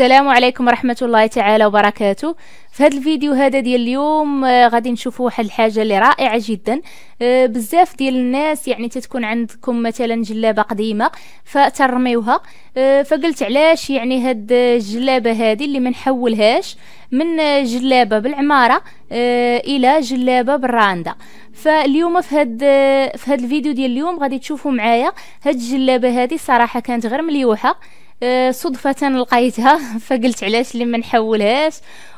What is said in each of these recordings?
السلام عليكم ورحمة الله تعالى وبركاته في هذا الفيديو هذا ديال اليوم آه غادي نشوفوا واحد الحاجة اللي رائعة جدا آه بزاف ديال الناس يعني تتكون عندكم مثلا جلابة قديمة فترميوها آه فقلت علاش يعني هاد الجلابة هذه اللي ما نحولهاش من جلابة بالعمارة آه، الى جلابة بالراندة فاليوم في هاد في هاد الفيديو ديال اليوم غادي تشوفوا معايا هاد الجلابة هذه صراحة كانت غير مليوحة آه، صدفة لقيتها فقلت علاش لي ما نحولهاش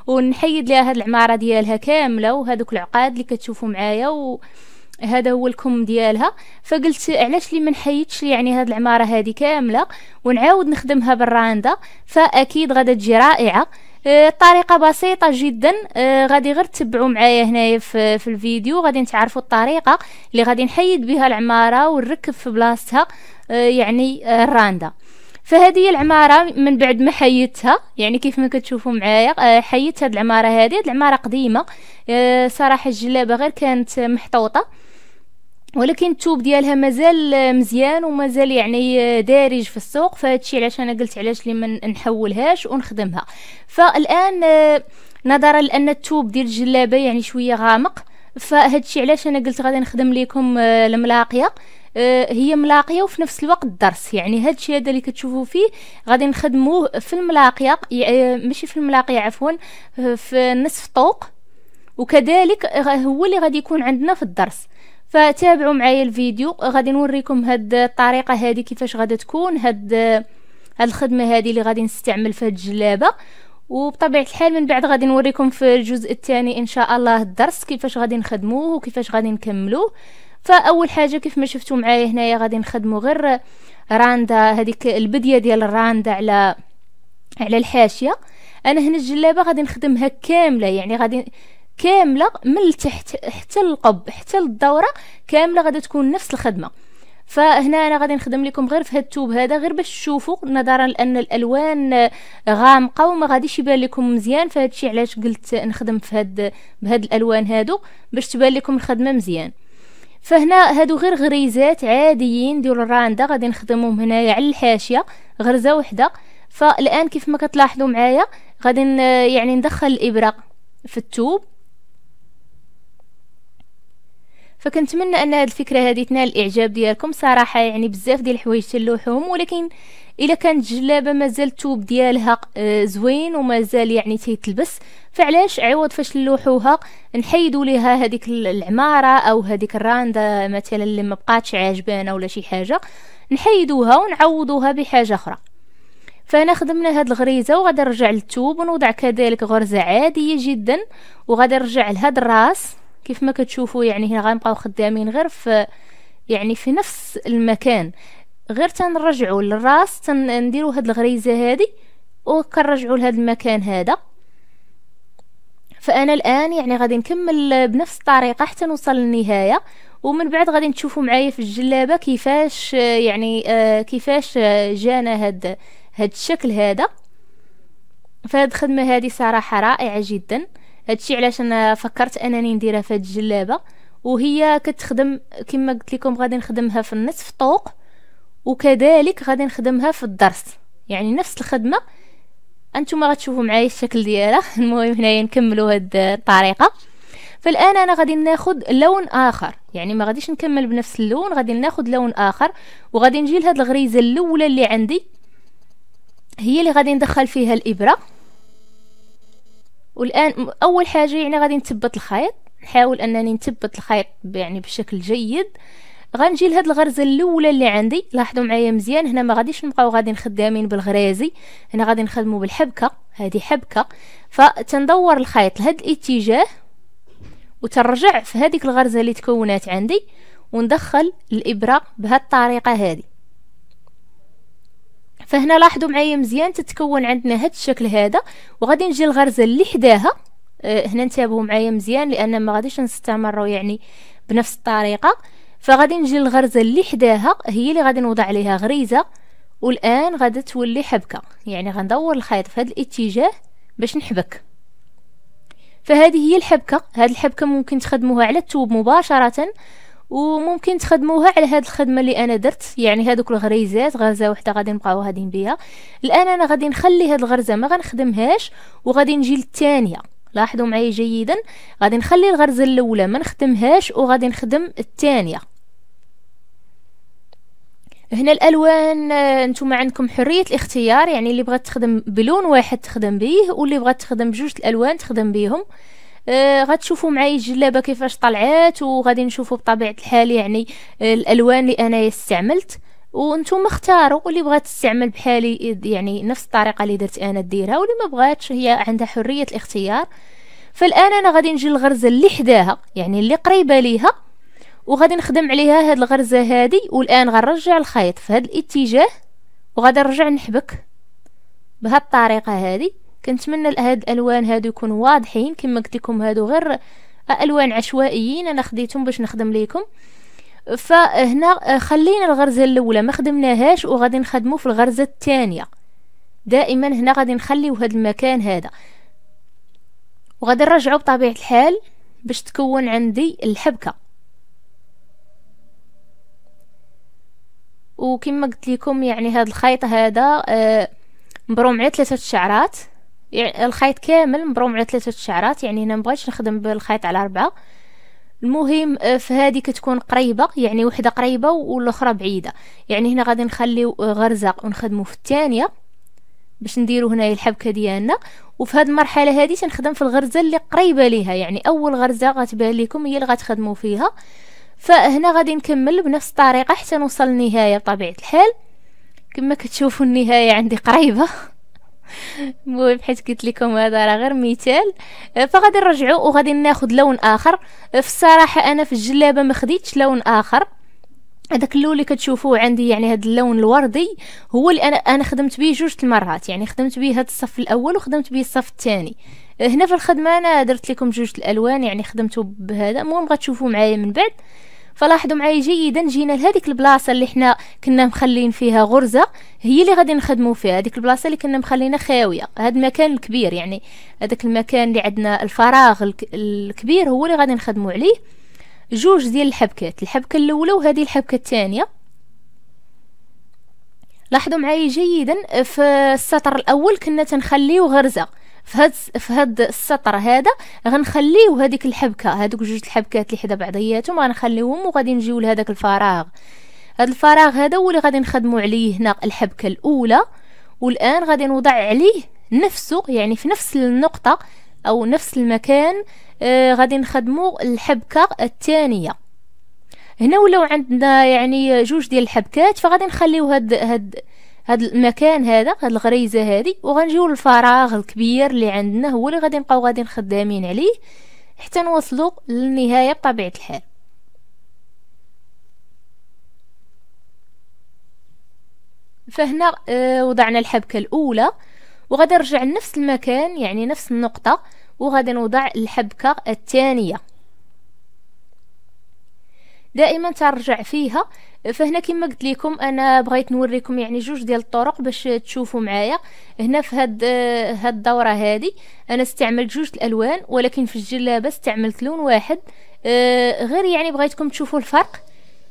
ونحيد ليها هاد العمارة ديالها كاملة وهذوك العقاد اللي كتشوفوا معايا و هذا هو الكم ديالها فقلت علاش لي ما نحيدش يعني هاد العمارة هادي كاملة ونعاود نخدمها بالراندة فاكيد غدا تجي رائعة آه، الطريقة بسيطة جدا آه، غادي غير تبعوا معايا هنايا في, الفيديو غادي نتعرفوا الطريقة اللي غادي نحيد بها العمارة ونركب في بلاستها يعني الراندة فهذه العمارة من بعد ما حيتها يعني كيف ما كتشوفوا معايا آه، حيت هاد العمارة هذه هاد العمارة قديمة آه، صراحة الجلابة غير كانت محطوطة ولكن التوب ديالها مازال مزيان ومازال يعني دارج في السوق فهادشي علاش انا قلت علاش لي ما نحولهاش ونخدمها فالان آه، نظرا لان التوب ديال الجلابه يعني شويه غامق فهادشي علاش انا قلت غادي نخدم لكم الملاقيه آه، هي ملاقيه وفي نفس الوقت درس يعني هاد الشيء هذا اللي كتشوفوا فيه غادي نخدموه في الملاقيه آه، ماشي في الملاقيه عفوا آه، في نصف طوق وكذلك هو اللي غادي يكون عندنا في الدرس فتابعوا معايا الفيديو غادي نوريكم هاد الطريقه هادي كيفاش غادي تكون هاد هاد الخدمه هادي اللي غادي نستعمل في هاد الجلابه وبطبيعه الحال من بعد غادي نوريكم في الجزء الثاني ان شاء الله الدرس كيفاش غادي نخدموه وكيفاش غادي نكملوه فاول حاجه كيف ما شفتوا معايا هنايا غادي نخدموا غير راندا هذيك البديه ديال الراندا على على الحاشيه انا هنا الجلابه غادي نخدمها كامله يعني غادي كامله من التحت حتى القب حتى الدوره كامله غادي تكون نفس الخدمه فهنا انا غادي نخدم لكم غير في هاد التوب هذا غير باش تشوفوا نظرا لان الالوان غامقه وما غاديش يبان لكم مزيان فهادشي علاش قلت نخدم في هاد بهاد الالوان هادو باش تبان لكم الخدمه مزيان فهنا هادو غير غريزات عاديين ديال الراندا غادي نخدمهم هنايا على الحاشيه غرزه وحده فالان كيف ما كتلاحظوا معايا غادي يعني ندخل الابره في التوب فكنتمنى ان هذه الفكره هذه تنال الاعجاب ديالكم صراحه يعني بزاف ديال الحوايج تلوحهم ولكن الا كانت جلابه مازال التوب ديالها آه، زوين ومازال يعني تيتلبس فعلاش عوض فاش نلوحوها نحيدوا ليها هذيك العماره او هذيك الرانده مثلا اللي ما بقاتش عاجبانا ولا شي حاجه نحيدوها ونعوضوها بحاجه اخرى فانا خدمنا هاد الغريزه وغادي نرجع للتوب ونوضع كذلك غرزه عاديه جدا وغادي نرجع لهاد الراس كيف ما كتشوفوا يعني هنا غنبقاو خدامين غير في يعني في نفس المكان غير تنرجعوا للراس تنديروا هاد الغريزه هادي وكنرجعوا لهاد المكان هذا فانا الان يعني غادي نكمل بنفس الطريقه حتى نوصل للنهايه ومن بعد غادي تشوفوا معايا في الجلابه كيفاش يعني آه، كيفاش جانا هاد هاد الشكل هذا فهاد الخدمه هذه صراحه رائعه جدا هادشي علاش انا فكرت انني نديرها في هاد الجلابه وهي كتخدم كما قلت لكم غادي نخدمها في النصف طوق وكذلك غادي نخدمها في الضرس يعني نفس الخدمه انتم غتشوفوا معايا الشكل ديالها المهم هنايا نكملوا هاد الطريقه فالان انا غادي ناخد لون اخر يعني ما غاديش نكمل بنفس اللون غادي ناخد لون اخر وغادي نجي لهاد الغريزه الاولى اللي عندي هي اللي غادي ندخل فيها الابره والان اول حاجه يعني غادي نثبت الخيط نحاول انني نثبت الخيط يعني بشكل جيد غنجي لهاد الغرزه الاولى اللي عندي لاحظوا معايا مزيان هنا ما غاديش نبقاو غادي خدامين بالغرازي هنا غادي نخدمو بالحبكه هذه حبكه فتندور الخيط لهاد الاتجاه وترجع في هذيك الغرزه اللي تكونات عندي وندخل الابره بهاد الطريقه هذه فهنا لاحظوا معايا مزيان تتكون عندنا هاد الشكل هذا وغادي نجي الغرزه اللي حداها آه، هنا انتبهوا معايا مزيان لان ما غاديش نستمروا يعني بنفس الطريقه فغادي نجي الغرزه اللي حداها هي اللي غادي نوضع عليها غريزه والان غادي تولي حبكه يعني غندور الخيط في هذا الاتجاه باش نحبك فهذه هي الحبكه هذه الحبكه ممكن تخدموها على التوب مباشره وممكن تخدموها على هاد الخدمه اللي انا درت يعني هادوك الغريزات غرزه وحده غادي نبقاو غاديين بها الان انا غادي نخلي هاد الغرزه ما غنخدمهاش وغادي نجي للثانيه لاحظوا معايا جيدا غادي نخلي الغرزه الاولى ما نخدمهاش وغادي نخدم الثانيه هنا الالوان آه، نتوما عندكم حريه الاختيار يعني اللي بغات تخدم بلون واحد تخدم به واللي بغات تخدم بجوج الالوان تخدم بيهم آه غتشوفوا معايا الجلابه كيفاش طلعات وغادي نشوفوا بطبيعه الحال يعني آه الالوان اللي انا استعملت وانتم اختاروا اللي بغات تستعمل بحالي يعني نفس الطريقه اللي درت انا ديرها واللي ما بغاتش هي عندها حريه الاختيار فالان انا غادي نجي الغرزه اللي حداها يعني اللي قريبه ليها وغادي نخدم عليها هاد الغرزه هادي والان غنرجع الخيط في هاد الاتجاه وغادي نرجع نحبك بهاد الطريقه هادي كنتمنى هاد الالوان هادو يكونوا واضحين كما قلت لكم هادو غير الوان عشوائيين انا خديتهم باش نخدم ليكم فهنا آه، خلينا الغرزه الاولى ما خدمناهاش وغادي نخدمو في الغرزه الثانيه دائما هنا غادي نخليو هاد المكان هذا وغادي نرجعو بطبيعه الحال باش تكون عندي الحبكه وكما قلت لكم يعني هاد الخيط هذا آه، مبروم على ثلاثه شعرات يعني الخيط كامل مبروم على ثلاثة شعرات يعني هنا مبغيتش نخدم بالخيط على أربعة المهم آه، في هذه كتكون قريبة يعني وحدة قريبة والأخرى بعيدة يعني هنا غادي نخليو آه، غرزة ونخدمه في الثانية باش نديرو هنايا الحبكة ديالنا وفي هذه المرحلة هذه تنخدم في الغرزة اللي قريبة ليها يعني أول غرزة غتبان لكم هي اللي غتخدمو فيها فهنا غادي نكمل بنفس الطريقة حتى نوصل للنهاية بطبيعة الحال كما كتشوفوا النهاية عندي قريبة المهم حيت قلت لكم هذا راه غير مثال أه، فغادي نرجعوا وغادي ناخذ لون اخر أه، في الصراحه انا في الجلابه ما خديتش لون اخر هذاك اللون اللي كتشوفوه عندي يعني هذا اللون الوردي هو اللي انا انا خدمت به جوج المرات يعني خدمت به هذا الصف الاول وخدمت به الصف الثاني أه، هنا في الخدمه انا درت لكم جوج الالوان يعني خدمته بهذا المهم غتشوفوا معايا من بعد فلاحظوا معايا جيدا جينا لهذيك البلاصه اللي حنا كنا مخلين فيها غرزه هي اللي غادي نخدموا فيها هذيك البلاصه اللي كنا مخلينا خاويه هذا المكان الكبير يعني هذاك المكان اللي عندنا الفراغ الكبير هو اللي غادي نخدموا عليه جوج ديال الحبكات الحبكه الاولى وهذه الحبكه الثانيه لاحظوا معايا جيدا في السطر الاول كنا تنخليو غرزه فهاد في هاد السطر هذا غنخليو هذيك الحبكه هذوك جوج الحبكات اللي حدا بعضياتهم غنخليوهم وغادي نجيو لهذاك الفراغ هاد الفراغ هذا هو اللي غادي نخدمو عليه هنا الحبكه الاولى والان غادي نوضع عليه نفسه يعني في نفس النقطه او نفس المكان آه غادي نخدمو الحبكه الثانيه هنا ولاو عندنا يعني جوج ديال الحبكات فغادي نخليو هاد هاد هاد المكان هذا هاد الغريزه هذه وغنجيو للفراغ الكبير اللي عندنا هو اللي غادي نبقاو غادي خدامين عليه حتى نوصلوا للنهايه بطبيعه الحال فهنا آه وضعنا الحبكه الاولى وغادي نرجع لنفس المكان يعني نفس النقطه وغادي نوضع الحبكه الثانيه دائما ترجع فيها فهنا كما قلت لكم انا بغيت نوريكم يعني جوج ديال الطرق باش تشوفوا معايا هنا في هاد هاد الدوره هادي انا استعملت جوج الالوان ولكن في الجلابه استعملت لون واحد آه، غير يعني بغيتكم تشوفوا الفرق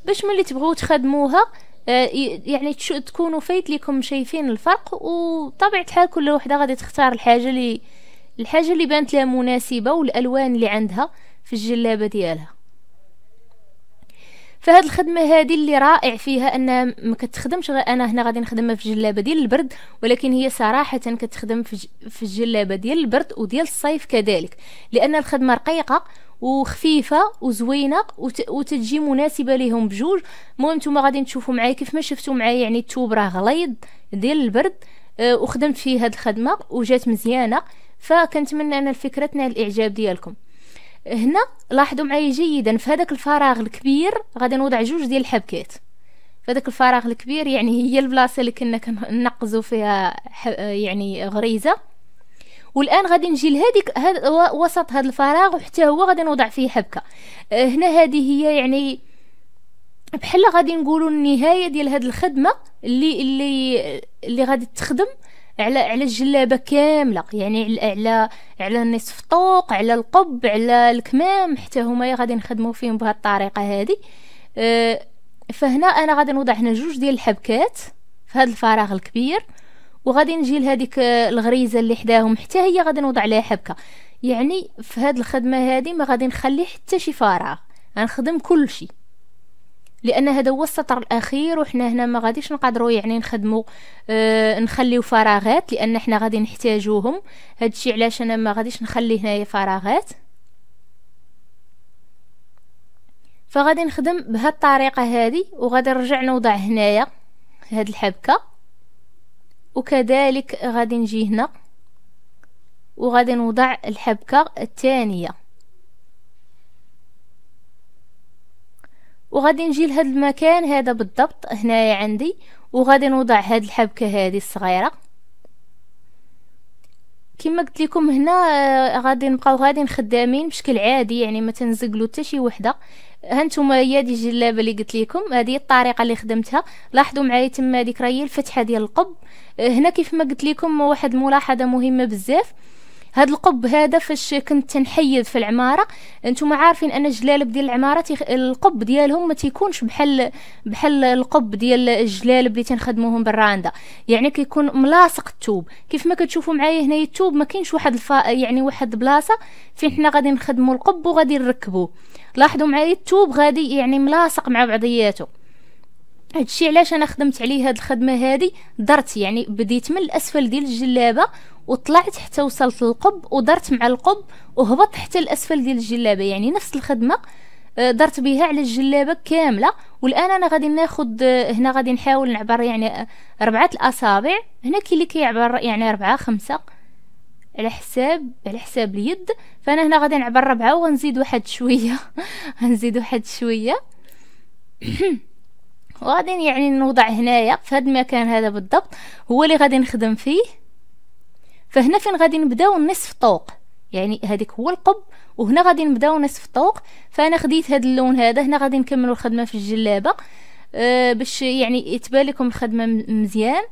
باش ملي تبغوا تخدموها آه، يعني تكونوا فايت لكم شايفين الفرق وطبيعة الحال كل وحده غادي تختار الحاجه اللي الحاجه اللي بانت لها مناسبه والالوان اللي عندها في الجلابه ديالها فهاد الخدمه هادي اللي رائع فيها انها ما كتخدمش غير انا هنا غادي نخدمها في الجلابه ديال البرد ولكن هي صراحه كتخدم في الجلابه ديال البرد وديال الصيف كذلك لان الخدمه رقيقه وخفيفه وزوينه وت... وتجي مناسبه ليهم بجوج المهم نتوما غادي تشوفوا معايا كيف ما شفتوا معايا يعني التوب راه غليظ ديال البرد آه، وخدمت فيه هاد الخدمه وجات مزيانه فكنتمنى ان الفكره تنال الاعجاب ديالكم هنا لاحظوا معايا جيدا في هذاك الفراغ الكبير غادي نوضع جوج ديال الحبكات فداك الفراغ الكبير يعني هي البلاصه اللي كنا كنقزو فيها يعني غريزه والان غادي نجي لهذيك هاد وسط هذا الفراغ وحتى هو غادي نوضع فيه حبكه آه، هنا هذه هي يعني بحال غادي نقولوا النهايه ديال هاد الخدمه اللي اللي اللي غادي تخدم على على الجلابه كامله يعني على على نصف الطوق على القب على الكمام حتى هما غادي نخدموا فيهم بهذه الطريقه هذه أه فهنا انا غادي نوضع هنا جوج ديال الحبكات في هذا الفراغ الكبير وغادي نجي لهذيك الغريزه اللي حداهم حتى هي غادي نوضع عليها حبكه يعني في هذه الخدمه هذه ما غادي نخلي حتى شي فراغ غنخدم كل شيء لان هذا هو السطر الاخير وحنا هنا ما غاديش نقدروا يعني نخدموا آه نخليو فراغات لان حنا غادي نحتاجوهم هادشي علاش انا ما غاديش نخلي هنايا فراغات فغادي نخدم بهاد الطريقه هذه وغادي نرجع نوضع هنايا هاد الحبكه وكذلك غادي نجي هنا وغادي نوضع الحبكه الثانيه وغادي نجي لهاد المكان هذا بالضبط هنايا عندي وغادي نوضع هاد الحبكه هذه الصغيره كما قلت لكم هنا آه، غادي نبقاو غادي خدامين بشكل عادي يعني ما تنزقلو حتى شي وحده ها نتوما هي دي الجلابه اللي قلت لكم هذه الطريقه اللي خدمتها لاحظوا معايا تما ديك راهي الفتحه ديال القب آه، هنا كيف ما قلت لكم واحد الملاحظه مهمه بزاف هاد القب هذا فاش كنت تنحيد في العماره انتم عارفين ان الجلالب ديال العماره تيخ... القب ديالهم ما تيكونش بحال بحال القب ديال الجلالب اللي تنخدموهم بالراندا يعني كيكون ملاصق التوب كيف ما كتشوفوا معايا هنايا التوب ما كاينش واحد الفا... يعني واحد بلاصه فين حنا غادي نخدموا القب وغادي نركبوه لاحظوا معايا التوب غادي يعني ملاصق مع بعضياته هادشي علاش انا خدمت عليه هاد الخدمه هادي درت يعني بديت من الاسفل ديال الجلابه وطلعت حتى وصلت للقب ودرت مع القب وهبط حتى الاسفل ديال الجلابه يعني نفس الخدمه آه، درت بها على الجلابه كامله والان انا غادي ناخد آه، هنا غادي نحاول نعبر يعني آه، ربعه الاصابع هنا كاين اللي كيعبر يعني ربعه خمسة على حساب على حساب اليد فانا هنا غادي نعبر ربعه وغنزيد واحد شويه غنزيد واحد شويه وغادي يعني نوضع هنايا في هذا المكان هذا بالضبط هو اللي غادي نخدم فيه فهنا فين غادي نبداو نصف طوق يعني هذيك هو القب وهنا غادي نبداو نصف طوق فانا خديت هذا اللون هذا هنا غادي نكملوا الخدمه في الجلابه أه باش يعني تبان لكم الخدمه مزيان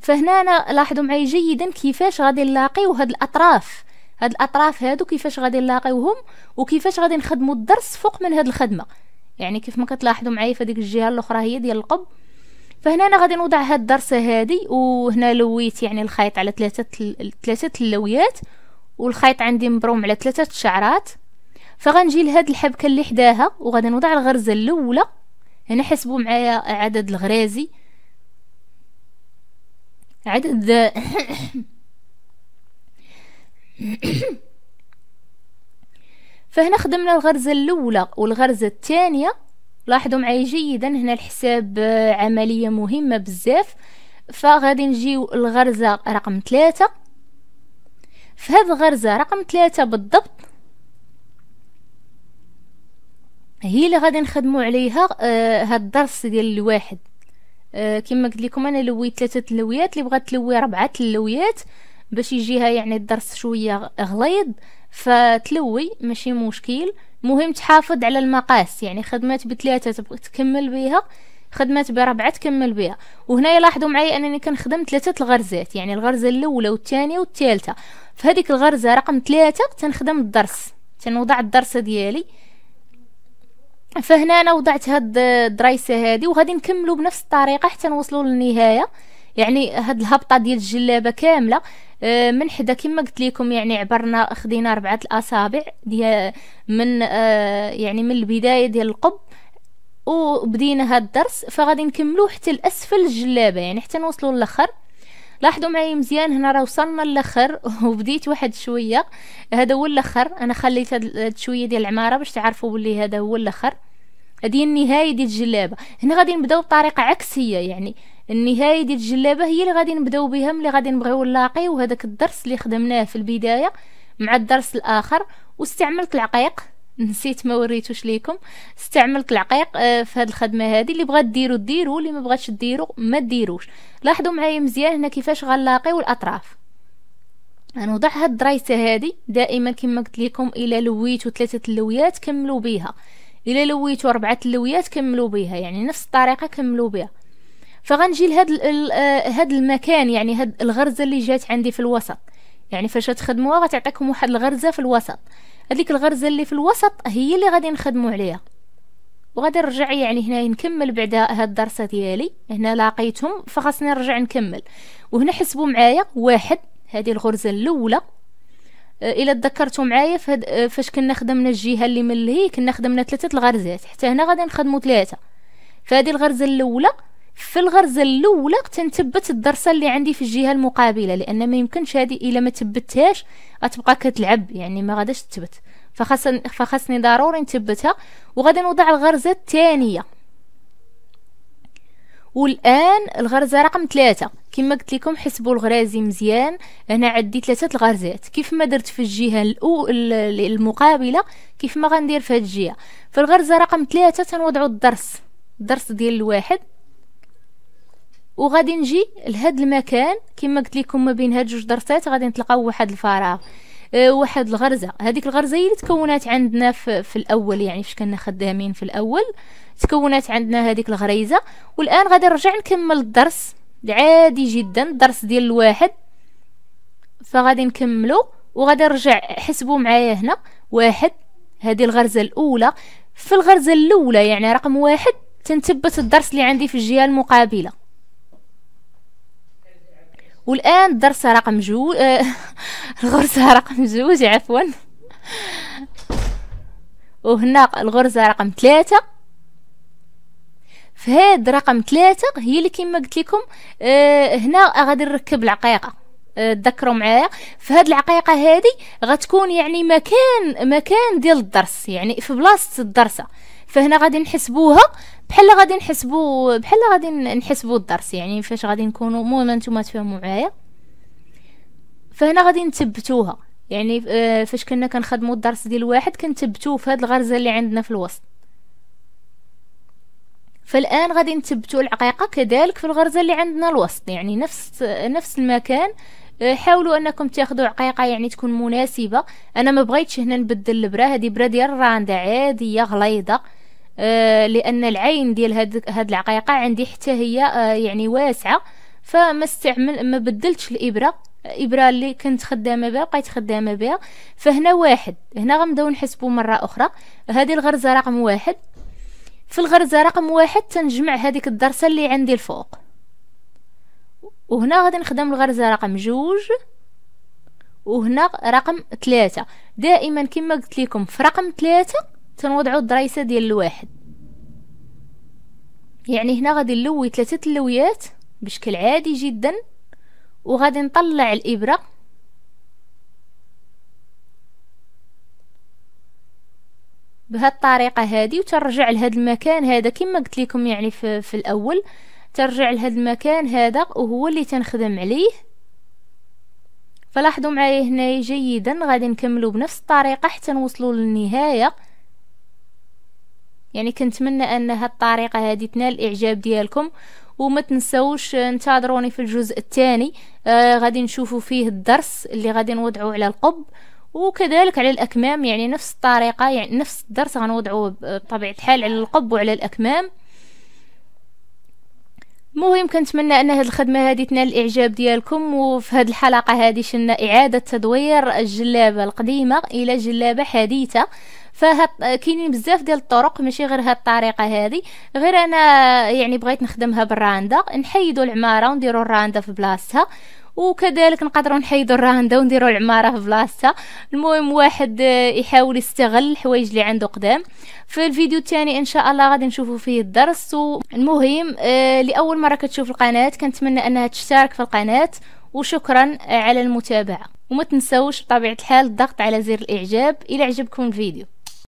فهنا انا لاحظوا معي جيدا كيفاش غادي نلاقيو هاد الاطراف هاد الاطراف هادو كيفاش غادي نلاقيوهم وكيفاش غادي نخدموا الدرس فوق من هاد الخدمه يعني كيف ما كتلاحظوا معايا فهاديك الجهه الاخرى هي ديال القب فهنا انا غادي نوضع هاد الدرسه هادي وهنا لويت يعني الخيط على ثلاثه ثلاثه اللويات والخيط عندي مبروم على ثلاثه الشعرات فغنجي لهاد الحبكه اللي حداها وغادي نوضع الغرزه الاولى هنا حسبوا معايا عدد الغرازي عدد فهنا خدمنا الغرزه الاولى والغرزه الثانيه لاحظوا معايا جيدا هنا الحساب آه، عملية مهمة بزاف فغادي نجيو الغرزة رقم ثلاثة في هذه الغرزة رقم ثلاثة بالضبط هي اللي غادي نخدمو عليها آه هاد الدرس ديال الواحد آه كما قلت لكم انا لويت ثلاثه تلويات اللي بغات تلوي ربعه تلويات باش يجيها يعني الدرس شويه غليظ فتلوي ماشي مشكل مهم تحافظ على المقاس يعني خدمات بثلاثة تبغى تكمل بيها خدمات بربعة تكمل بيها وهنا يلاحظوا معي أنني كنخدم ثلاثة الغرزات يعني الغرزة الأولى والثانية والثالثة فهذيك الغرزة رقم ثلاثة تنخدم الدرس تنوضع الدرس ديالي فهنا أنا وضعت هاد الدرايسة هادي وغادي نكملو بنفس الطريقة حتى نوصلو للنهاية يعني هاد الهبطه ديال الجلابه كامله آه، من حدا كما قلت لكم يعني عبرنا خدينا ربعه الاصابع ديال من آه، يعني من البدايه ديال القب وبدينا هاد الدرس فغادي نكملوه حتى لاسفل الجلابه يعني حتى نوصلوا للاخر لاحظوا معايا مزيان هنا راه وصلنا للاخر وبديت واحد شويه هذا هو الاخر انا خليت هاد شويه ديال العماره باش تعرفوا بلي هذا هو الاخر هذه النهايه ديال الجلابه هنا غادي نبداو بطريقه عكسيه يعني النهايه ديال الجلابه هي اللي غادي نبداو بها ملي غادي نبغيو نلاقيو وهذاك الدرس اللي خدمناه في البدايه مع الدرس الاخر واستعملت العقيق نسيت ما وريتوش ليكم استعملت العقيق آه، في هذه الخدمه هذه اللي بغات ديروا ديروا اللي ما بغاتش ديروا ما ديروش لاحظوا معايا مزيان هنا كيفاش غنلاقيو الاطراف غنوضع هاد الدرايسه هذه دائما كما قلت لكم الى لويتو ثلاثه اللويات كملوا بيها الى لويتو اربعه اللويات كملوا بيها يعني نفس الطريقه كملوا بها فغنجي لهاد آه، هاد المكان يعني هاد الغرزه اللي جات عندي في الوسط يعني فاش تخدموها غتعطيكم واحد الغرزه في الوسط هذيك الغرزه اللي في الوسط هي اللي غادي نخدمو عليها وغادي نرجع يعني هنا نكمل بعد هاد الدرس ديالي هنا لاقيتهم فخاصني نرجع نكمل وهنا حسبوا معايا واحد هذه الغرزه الاولى آه، الا تذكرتوا معايا آه، فاش كنا خدمنا الجهه اللي من اللي كنا خدمنا ثلاثه الغرزات حتى هنا غادي نخدموا ثلاثه فهذه الغرزه الاولى في الغرزه الاولى تنثبت الضرسه اللي عندي في الجهه المقابله لان ما يمكنش هذه الا ما ثبتهاش غتبقى كتلعب يعني ما غاداش تثبت فخاص فخاصني ضروري نثبتها وغادي نوضع الغرزه الثانيه والان الغرزه رقم ثلاثة كما قلت لكم حسبوا الغرازي مزيان انا عندي ثلاثه الغرزات كيف ما درت في الجهه المقابله كيف ما غندير في هاد الجهه في الغرزه رقم ثلاثة تنوضعوا الضرس الضرس ديال الواحد وغادي نجي لهاد المكان كما قلت لكم ما بين هاد جوج درسات غادي نتلقاو واحد الفراغ آه، واحد الغرزه هذيك الغرزه هي اللي تكونات عندنا في, في الاول يعني فاش كنا خدامين في الاول تكونات عندنا هذيك الغريزه والان غادي نرجع نكمل الدرس عادي جدا الدرس ديال الواحد فغادي نكملو وغادي نرجع حسبوا معايا هنا واحد هذه الغرزه الاولى في الغرزه الاولى يعني رقم واحد تنثبت الدرس اللي عندي في الجهه المقابله والان الدرس رقم جو آه، الغرزه رقم جوج عفوا وهنا الغرزه رقم ثلاثة فهاد رقم ثلاثة هي اللي كما قلت لكم آه، هنا غادي نركب العقيقه آه، تذكروا معايا فهاد العقيقه هذه غتكون يعني مكان مكان ديال الدرس يعني في بلاصه الدرسه فهنا غادي نحسبوها بحال غادي نحسبو بحال غادي نحسبو الدرس يعني فاش غادي نكونوا المهم نتوما تفهموا معايا فهنا غادي نثبتوها يعني آه، فاش كنا كنخدموا الدرس ديال واحد كنثبتوه في هاد الغرزه اللي عندنا في الوسط فالان غادي نثبتوا العقيقه كذلك في الغرزه اللي عندنا الوسط يعني نفس نفس المكان آه، حاولوا انكم تاخذوا عقيقه يعني تكون مناسبه انا ما بغيتش هنا نبدل البرا هذه برا ديال الرانده عاديه غليظه آه، لان العين ديال هاد هاد العقيقه عندي حتى هي آه، يعني واسعه فما استعمل ما بدلتش الابره الابره اللي كنت خدامه بها بقيت خدامه بها فهنا واحد هنا غنبداو نحسبو مره اخرى هذه الغرزه رقم واحد في الغرزه رقم واحد تنجمع هذيك الدرسه اللي عندي الفوق وهنا غادي نخدم الغرزه رقم جوج وهنا رقم ثلاثة دائما كما قلت لكم في رقم ثلاثة تنوضعو الدرايسة ديال الواحد يعني هنا غادي نلوي ثلاثة اللويات بشكل عادي جدا وغادي نطلع الإبرة بهاد الطريقة هادي وترجع لهاد المكان هذا كما قلت لكم يعني في, في الأول ترجع لهاد المكان هذا وهو اللي تنخدم عليه فلاحظوا معايا هنايا جيدا غادي نكملو بنفس الطريقة حتى نوصلوا للنهاية يعني كنتمنى ان هالطريقه هذه تنال الاعجاب ديالكم وما تنسوش انتظروني في الجزء الثاني آه غادي نشوفوا فيه الدرس اللي غادي نوضعو على القب وكذلك على الاكمام يعني نفس الطريقه يعني نفس الدرس غنوضعوه بطبيعه الحال على القب وعلى الاكمام المهم كنتمنى ان هذه الخدمه هذه تنال الاعجاب ديالكم وفي هذه الحلقه هذه شلنا اعاده تدوير الجلابه القديمه الى جلابه حديثه فهاد كاينين بزاف ديال الطرق ماشي غير هاد الطريقه هذه غير انا يعني بغيت نخدمها بالراندا نحيدو العماره ونديرو الراندا في بلاصتها وكذلك نقدروا نحيدوا الراندا ونديروا العماره في بلاصتها المهم واحد آه، يحاول يستغل الحوايج اللي عنده قدام في الفيديو الثاني ان شاء الله غادي نشوفوا فيه الدرس والمهم آه، لاول مره كتشوف القناه كنتمنى انها تشترك في القناه وشكرا على المتابعه وما تنسوش بطبيعه الحال الضغط على زر الاعجاب الى عجبكم الفيديو